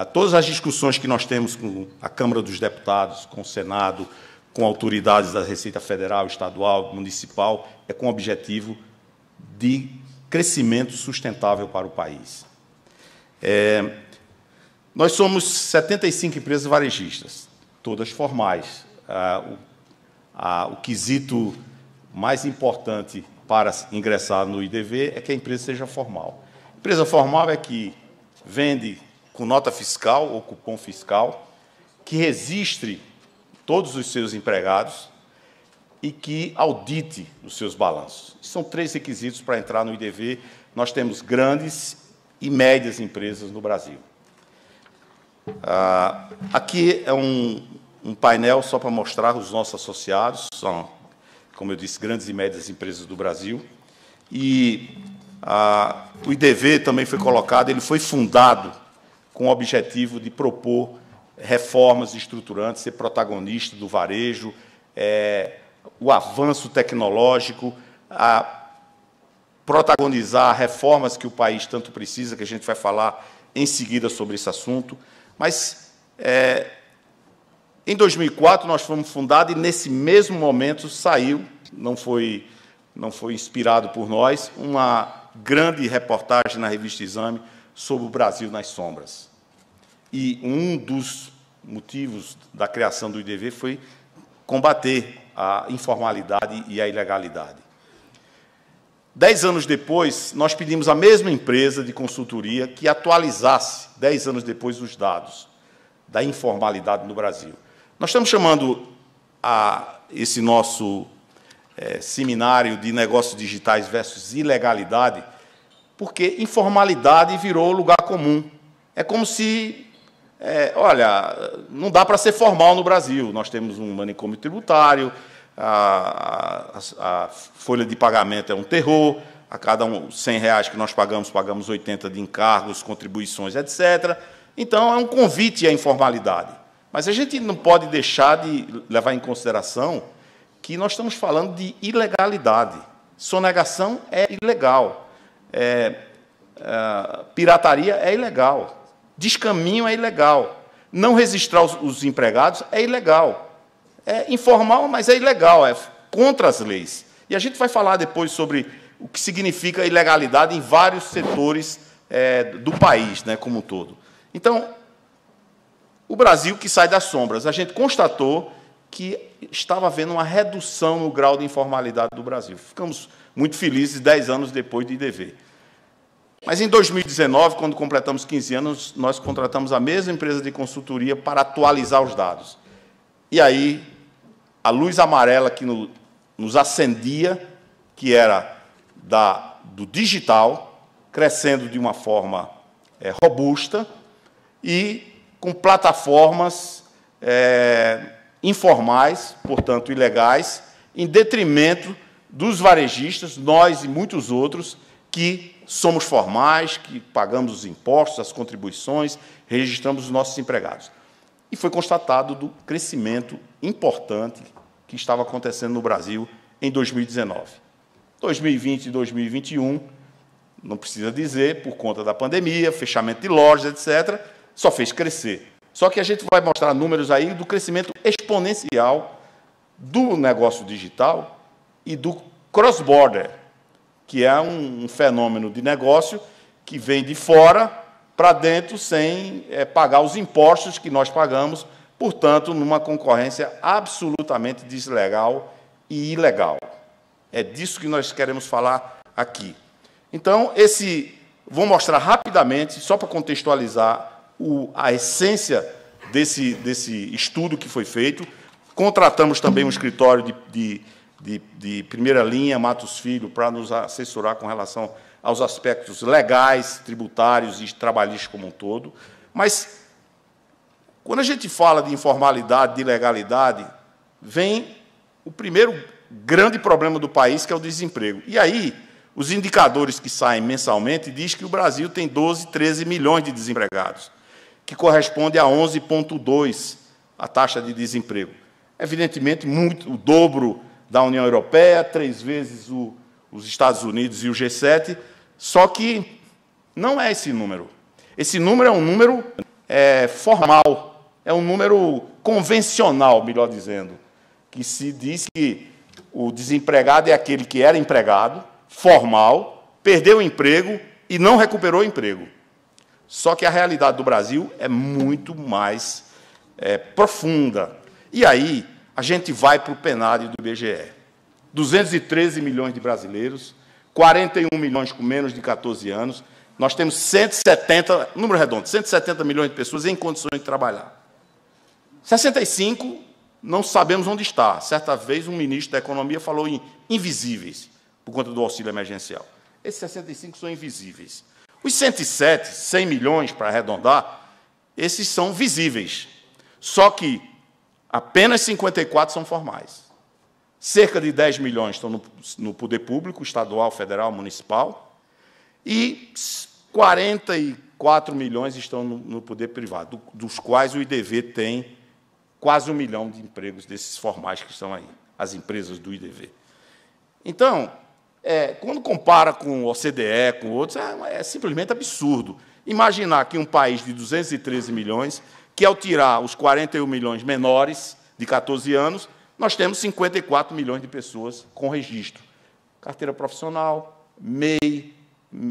a todas as discussões que nós temos com a Câmara dos Deputados, com o Senado, com autoridades da Receita Federal, estadual, municipal, é com o objetivo de crescimento sustentável para o país. É, nós somos 75 empresas varejistas, todas formais. Ah, o, ah, o quesito mais importante para ingressar no IDV é que a empresa seja formal. Empresa formal é que vende com nota fiscal ou cupom fiscal, que registre todos os seus empregados e que audite os seus balanços. São três requisitos para entrar no IDV. Nós temos grandes e médias empresas no Brasil. Ah, aqui é um, um painel só para mostrar os nossos associados, são, como eu disse, grandes e médias empresas do Brasil. E ah, o IDV também foi colocado, ele foi fundado com o objetivo de propor reformas estruturantes, ser protagonista do varejo, é, o avanço tecnológico, a protagonizar reformas que o país tanto precisa, que a gente vai falar em seguida sobre esse assunto. Mas, é, em 2004, nós fomos fundados e, nesse mesmo momento, saiu, não foi, não foi inspirado por nós, uma grande reportagem na revista Exame sobre o Brasil nas sombras. E um dos motivos da criação do IDV foi combater a informalidade e a ilegalidade. Dez anos depois, nós pedimos à mesma empresa de consultoria que atualizasse, dez anos depois, os dados da informalidade no Brasil. Nós estamos chamando a esse nosso é, seminário de negócios digitais versus ilegalidade, porque informalidade virou lugar comum. É como se é, olha, não dá para ser formal no Brasil. Nós temos um manicômio tributário, a, a, a folha de pagamento é um terror, a cada um, 100 reais que nós pagamos, pagamos 80 de encargos, contribuições, etc. Então, é um convite à informalidade. Mas a gente não pode deixar de levar em consideração que nós estamos falando de ilegalidade. Sonegação é ilegal. É, é, pirataria é ilegal. Descaminho é ilegal. Não registrar os, os empregados é ilegal. É informal, mas é ilegal, é contra as leis. E a gente vai falar depois sobre o que significa ilegalidade em vários setores é, do país, né, como um todo. Então, o Brasil que sai das sombras. A gente constatou que estava havendo uma redução no grau de informalidade do Brasil. Ficamos muito felizes dez anos depois de dever. Mas em 2019, quando completamos 15 anos, nós contratamos a mesma empresa de consultoria para atualizar os dados. E aí, a luz amarela que no, nos acendia, que era da, do digital, crescendo de uma forma é, robusta e com plataformas é, informais, portanto ilegais, em detrimento dos varejistas, nós e muitos outros, que somos formais, que pagamos os impostos, as contribuições, registramos os nossos empregados. E foi constatado do crescimento importante que estava acontecendo no Brasil em 2019. 2020 e 2021, não precisa dizer, por conta da pandemia, fechamento de lojas, etc., só fez crescer. Só que a gente vai mostrar números aí do crescimento exponencial do negócio digital e do cross-border, que é um, um fenômeno de negócio que vem de fora para dentro sem é, pagar os impostos que nós pagamos, portanto, numa concorrência absolutamente deslegal e ilegal. É disso que nós queremos falar aqui. Então, esse vou mostrar rapidamente, só para contextualizar o, a essência desse, desse estudo que foi feito. Contratamos também um escritório de, de de, de primeira linha, Matos Filho, para nos assessorar com relação aos aspectos legais, tributários e trabalhistas como um todo. Mas, quando a gente fala de informalidade, de ilegalidade, vem o primeiro grande problema do país, que é o desemprego. E aí, os indicadores que saem mensalmente diz que o Brasil tem 12, 13 milhões de desempregados, que corresponde a 11,2 a taxa de desemprego. Evidentemente, muito o dobro da União Europeia, três vezes o, os Estados Unidos e o G7, só que não é esse número. Esse número é um número é, formal, é um número convencional, melhor dizendo, que se diz que o desempregado é aquele que era empregado, formal, perdeu o emprego e não recuperou o emprego. Só que a realidade do Brasil é muito mais é, profunda. E aí, a gente vai para o penário do IBGE. 213 milhões de brasileiros, 41 milhões com menos de 14 anos, nós temos 170, número redondo, 170 milhões de pessoas em condições de trabalhar. 65, não sabemos onde está. Certa vez um ministro da Economia falou em invisíveis, por conta do auxílio emergencial. Esses 65 são invisíveis. Os 107, 100 milhões, para arredondar, esses são visíveis. Só que Apenas 54 são formais. Cerca de 10 milhões estão no, no poder público, estadual, federal, municipal, e 44 milhões estão no, no poder privado, dos quais o IDV tem quase um milhão de empregos desses formais que estão aí, as empresas do IDV. Então, é, quando compara com o OCDE, com outros, é, é simplesmente absurdo imaginar que um país de 213 milhões que ao tirar os 41 milhões menores de 14 anos, nós temos 54 milhões de pessoas com registro. Carteira profissional, MEI,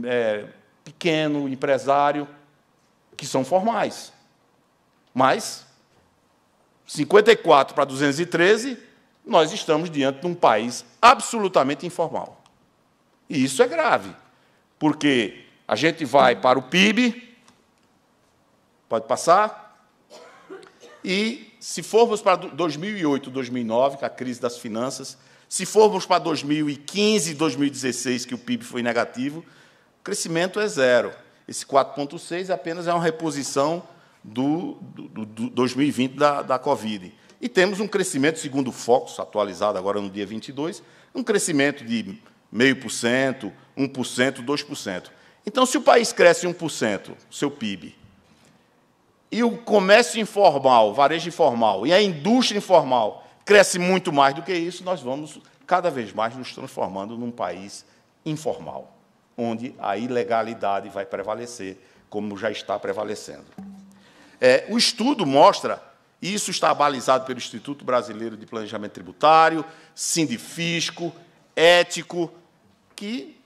é, pequeno empresário, que são formais. Mas 54 para 213, nós estamos diante de um país absolutamente informal. E isso é grave, porque a gente vai para o PIB. Pode passar? E se formos para 2008, 2009, com a crise das finanças, se formos para 2015, 2016, que o PIB foi negativo, o crescimento é zero. Esse 4,6 apenas é uma reposição do, do, do 2020 da, da Covid. E temos um crescimento, segundo o Fox, atualizado agora no dia 22, um crescimento de 0,5%, 1%, 2%. Então, se o país cresce 1%, seu PIB, e o comércio informal, varejo informal e a indústria informal cresce muito mais do que isso, nós vamos cada vez mais nos transformando num país informal, onde a ilegalidade vai prevalecer, como já está prevalecendo. É, o estudo mostra, e isso está balizado pelo Instituto Brasileiro de Planejamento Tributário, Sindifisco, Ético, que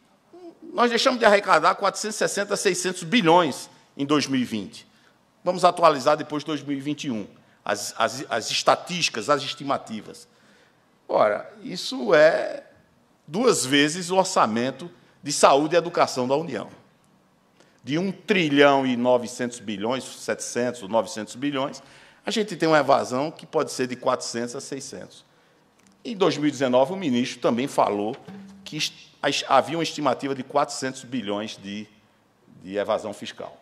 nós deixamos de arrecadar 460 a 600 bilhões em 2020. Vamos atualizar depois de 2021 as, as, as estatísticas, as estimativas. Ora, isso é duas vezes o orçamento de saúde e educação da União. De 1 trilhão e 900 bilhões, 700 ou 900 bilhões, a gente tem uma evasão que pode ser de 400 a 600. Em 2019, o ministro também falou que havia uma estimativa de 400 bilhões de, de evasão fiscal.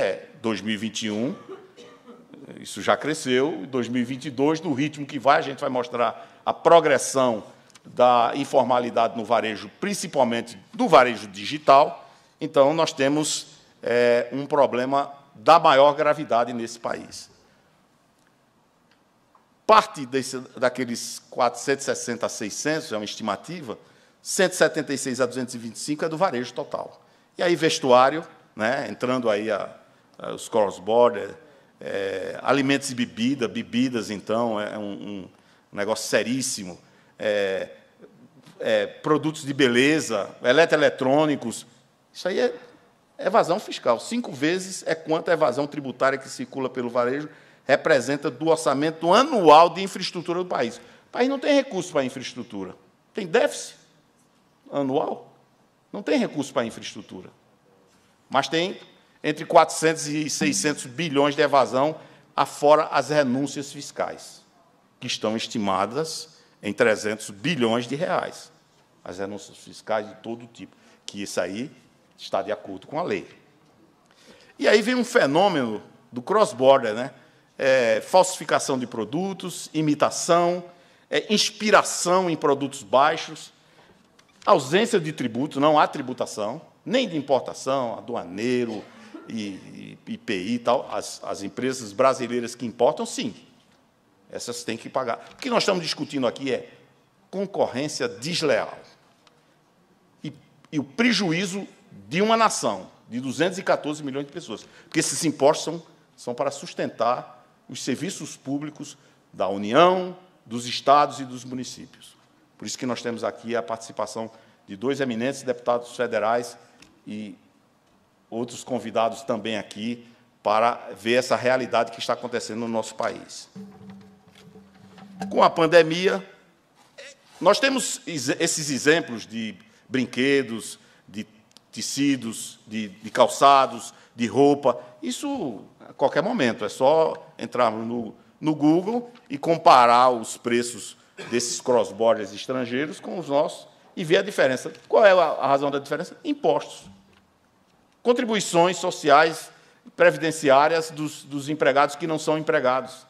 É, 2021, isso já cresceu, 2022, no ritmo que vai, a gente vai mostrar a progressão da informalidade no varejo, principalmente do varejo digital. Então, nós temos é, um problema da maior gravidade nesse país. Parte desse, daqueles 460 a 600, é uma estimativa, 176 a 225 é do varejo total. E aí, vestuário, né, entrando aí a, ah, os cross-border, é, eh, alimentos e bebida, bebidas, então, é um, um negócio seríssimo, é, é, produtos de beleza, eletroeletrônicos, isso aí é evasão fiscal. Cinco vezes é quanto a evasão tributária que circula pelo varejo representa do orçamento anual de infraestrutura do país. O país não tem recurso para infraestrutura. Tem déficit anual? Não tem recurso para infraestrutura. Mas tem entre 400 e 600 bilhões de evasão, afora as renúncias fiscais, que estão estimadas em 300 bilhões de reais. As renúncias fiscais de todo tipo, que isso aí está de acordo com a lei. E aí vem um fenômeno do cross-border, né? É, falsificação de produtos, imitação, é, inspiração em produtos baixos, ausência de tributo, não há tributação, nem de importação, aduaneiro, e, IPI e tal, as, as empresas brasileiras que importam, sim. Essas têm que pagar. O que nós estamos discutindo aqui é concorrência desleal. E, e o prejuízo de uma nação, de 214 milhões de pessoas. Porque esses impostos são, são para sustentar os serviços públicos da União, dos estados e dos municípios. Por isso que nós temos aqui a participação de dois eminentes deputados federais e outros convidados também aqui para ver essa realidade que está acontecendo no nosso país. Com a pandemia, nós temos esses exemplos de brinquedos, de tecidos, de, de calçados, de roupa. Isso a qualquer momento, é só entrarmos no, no Google e comparar os preços desses cross-borders estrangeiros com os nossos e ver a diferença. Qual é a razão da diferença? Impostos. Contribuições sociais previdenciárias dos, dos empregados que não são empregados.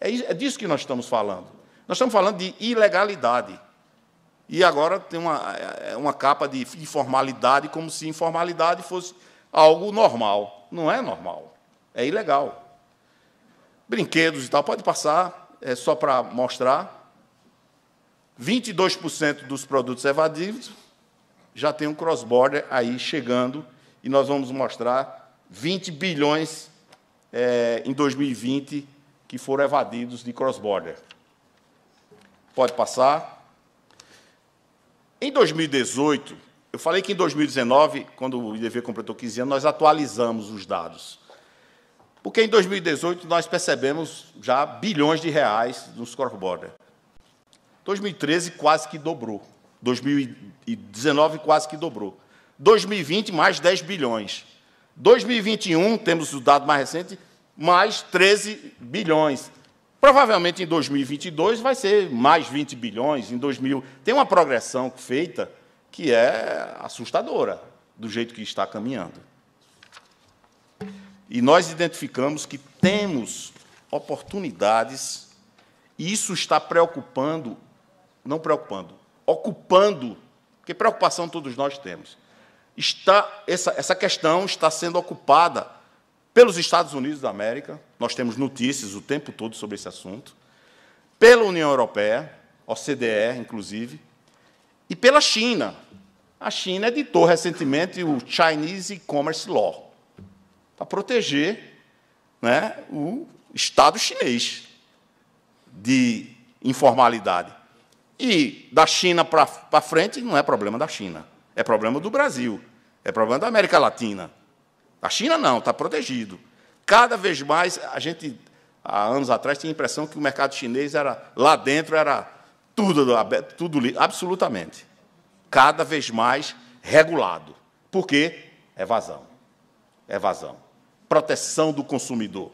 É, é disso que nós estamos falando. Nós estamos falando de ilegalidade. E agora tem uma, é, é uma capa de informalidade, como se informalidade fosse algo normal. Não é normal, é ilegal. Brinquedos e tal, pode passar, é só para mostrar. 22% dos produtos evadidos já tem um cross-border aí chegando e nós vamos mostrar 20 bilhões é, em 2020 que foram evadidos de cross-border. Pode passar. Em 2018, eu falei que em 2019, quando o IDV completou 15 anos, nós atualizamos os dados. Porque em 2018 nós percebemos já bilhões de reais nos cross-border. 2013 quase que dobrou. 2019 quase que dobrou. 2020, mais 10 bilhões. 2021, temos o dado mais recente, mais 13 bilhões. Provavelmente em 2022 vai ser mais 20 bilhões, em 2000. Tem uma progressão feita que é assustadora, do jeito que está caminhando. E nós identificamos que temos oportunidades, e isso está preocupando, não preocupando, ocupando, que preocupação todos nós temos. Está essa, essa questão está sendo ocupada pelos Estados Unidos da América, nós temos notícias o tempo todo sobre esse assunto, pela União Europeia, OCDE, inclusive, e pela China. A China editou recentemente o Chinese E-Commerce Law, para proteger né, o Estado chinês de informalidade. E da China para frente não é problema da China, é problema do Brasil, é problema da América Latina. A China não, está protegido. Cada vez mais, a gente, há anos atrás, tinha a impressão que o mercado chinês era, lá dentro, era tudo, tudo absolutamente. Cada vez mais regulado. Por quê? Evasão. É Evasão. É Proteção do consumidor.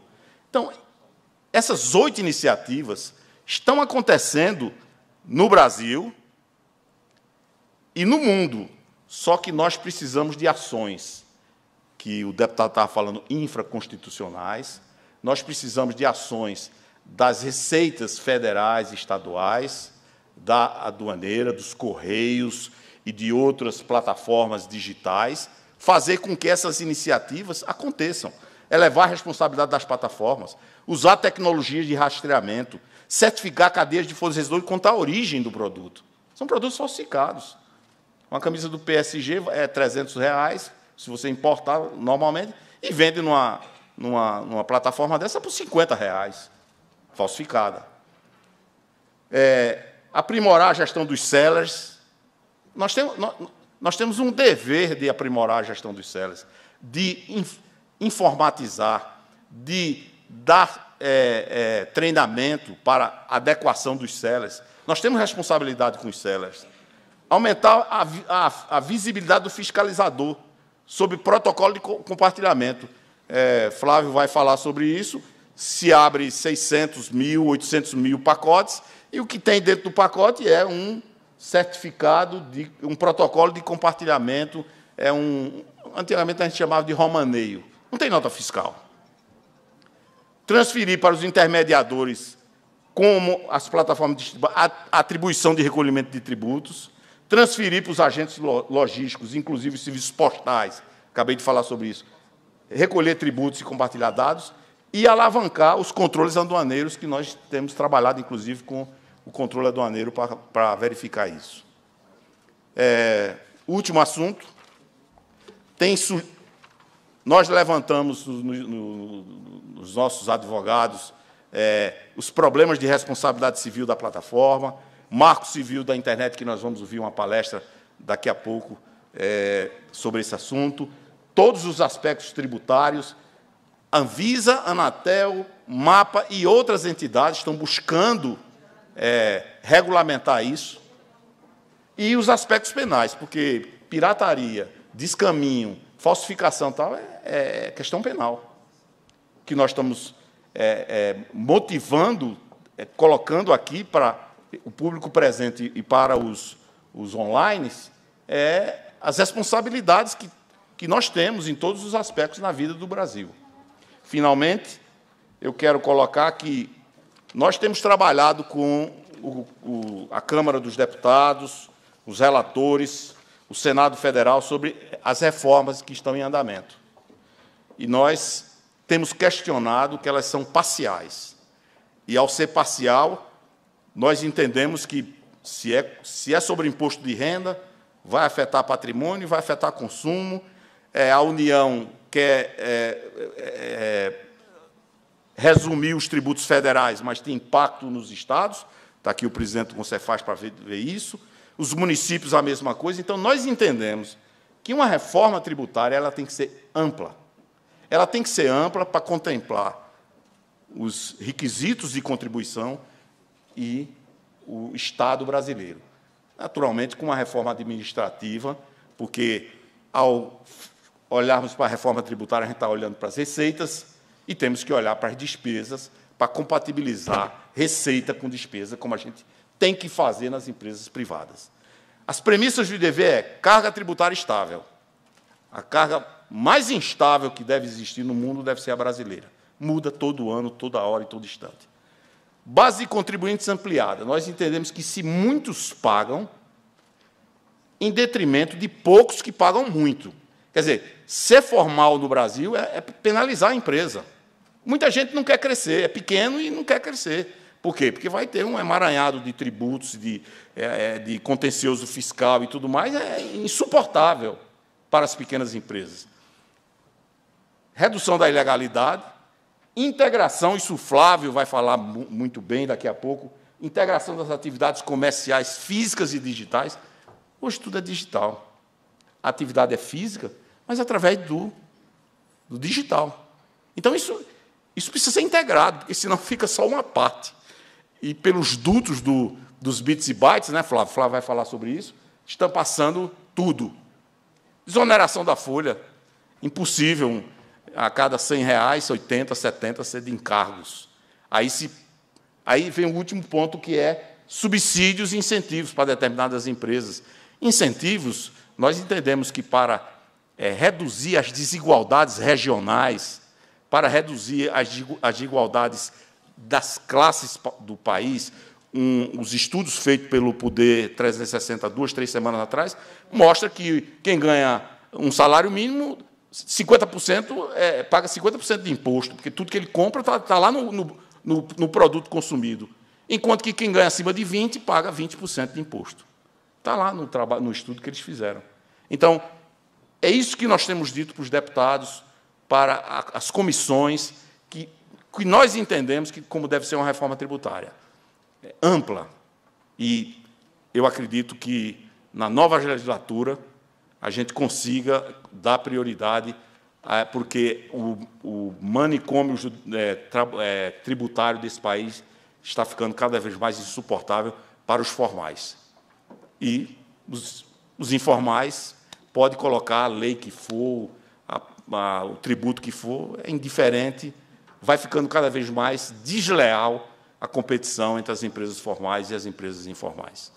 Então, essas oito iniciativas estão acontecendo no Brasil e no mundo. Só que nós precisamos de ações, que o deputado estava falando, infraconstitucionais, nós precisamos de ações das receitas federais e estaduais, da aduaneira, dos correios e de outras plataformas digitais, fazer com que essas iniciativas aconteçam elevar é a responsabilidade das plataformas, usar tecnologias de rastreamento, certificar cadeias de fornecedores, e contar a origem do produto. São produtos falsificados. Uma camisa do PSG é 300 reais, se você importar normalmente, e vende numa, numa, numa plataforma dessa por 50 reais, falsificada. É, aprimorar a gestão dos sellers. Nós temos, nós, nós temos um dever de aprimorar a gestão dos sellers, de informatizar, de dar é, é, treinamento para adequação dos sellers. Nós temos responsabilidade com os sellers. Aumentar a, a, a visibilidade do fiscalizador sobre protocolo de compartilhamento. É, Flávio vai falar sobre isso. Se abre 600 mil, 800 mil pacotes, e o que tem dentro do pacote é um certificado, de um protocolo de compartilhamento, é um, antigamente a gente chamava de romaneio. Não tem nota fiscal. Transferir para os intermediadores, como as plataformas de atribuição de recolhimento de tributos, transferir para os agentes logísticos, inclusive os serviços postais, acabei de falar sobre isso, recolher tributos e compartilhar dados, e alavancar os controles aduaneiros, que nós temos trabalhado, inclusive, com o controle aduaneiro para, para verificar isso. É, último assunto. Tem, nós levantamos nos nossos advogados é, os problemas de responsabilidade civil da plataforma, marco civil da internet, que nós vamos ouvir uma palestra daqui a pouco é, sobre esse assunto, todos os aspectos tributários. Anvisa, Anatel, MAPA e outras entidades estão buscando é, regulamentar isso. E os aspectos penais, porque pirataria, descaminho, falsificação tal é, é questão penal, que nós estamos é, é motivando, é, colocando aqui para o público presente e para os, os online, é as responsabilidades que, que nós temos em todos os aspectos na vida do Brasil. Finalmente, eu quero colocar que nós temos trabalhado com o, o, a Câmara dos Deputados, os relatores, o Senado Federal sobre as reformas que estão em andamento. E nós temos questionado que elas são parciais. E, ao ser parcial, nós entendemos que, se é, se é sobre imposto de renda, vai afetar patrimônio, vai afetar consumo. É, a União quer é, é, é resumir os tributos federais, mas tem impacto nos estados. Está aqui o presidente do Concefaz para ver, ver isso os municípios a mesma coisa. Então, nós entendemos que uma reforma tributária ela tem que ser ampla. Ela tem que ser ampla para contemplar os requisitos de contribuição e o Estado brasileiro. Naturalmente, com uma reforma administrativa, porque ao olharmos para a reforma tributária, a gente está olhando para as receitas e temos que olhar para as despesas para compatibilizar receita com despesa, como a gente tem que fazer nas empresas privadas. As premissas do IDV é carga tributária estável. A carga mais instável que deve existir no mundo deve ser a brasileira. Muda todo ano, toda hora e todo instante. Base de contribuintes ampliada. Nós entendemos que se muitos pagam, em detrimento de poucos que pagam muito. Quer dizer, ser formal no Brasil é, é penalizar a empresa. Muita gente não quer crescer, é pequeno e não quer crescer. Por quê? Porque vai ter um emaranhado de tributos, de, é, é, de contencioso fiscal e tudo mais, é insuportável para as pequenas empresas. Redução da ilegalidade, integração, isso o Flávio vai falar muito bem daqui a pouco, integração das atividades comerciais físicas e digitais. Hoje tudo é digital. A atividade é física, mas através do, do digital. Então, isso, isso precisa ser integrado, porque senão fica só uma parte e pelos dutos do, dos bits e bytes, né, Flávio? Flávio vai falar sobre isso. Estão passando tudo. Desoneração da folha. Impossível a cada 100 reais, 80, 70 ser de encargos. Aí, se, aí vem o último ponto, que é subsídios e incentivos para determinadas empresas. Incentivos, nós entendemos que para é, reduzir as desigualdades regionais, para reduzir as, as desigualdades das classes do país, um, os estudos feitos pelo Poder 360, duas, três semanas atrás, mostra que quem ganha um salário mínimo, 50% é, paga 50% de imposto, porque tudo que ele compra está tá lá no, no, no, no produto consumido. Enquanto que quem ganha acima de 20 paga 20% de imposto. Está lá no, trabalho, no estudo que eles fizeram. Então, é isso que nós temos dito para os deputados, para a, as comissões, que nós entendemos que como deve ser uma reforma tributária. É ampla. E eu acredito que na nova legislatura a gente consiga dar prioridade, é, porque o, o manicômio é, tributário desse país está ficando cada vez mais insuportável para os formais. E os, os informais pode colocar a lei que for, a, a, o tributo que for, é indiferente vai ficando cada vez mais desleal a competição entre as empresas formais e as empresas informais.